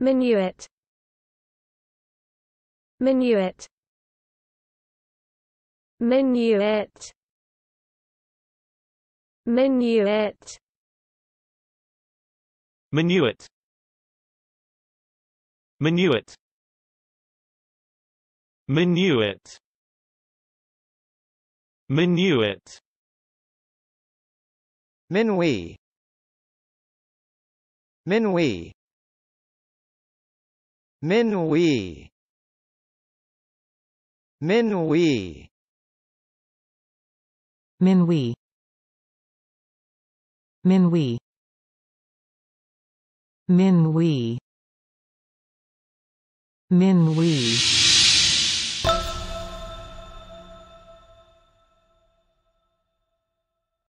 Minuit Minuit Minuit Minuit Minuit Minuit Minuit Minuit Minui Minui Min Wee Min Wee Min Wee Min Wee Min Wee Min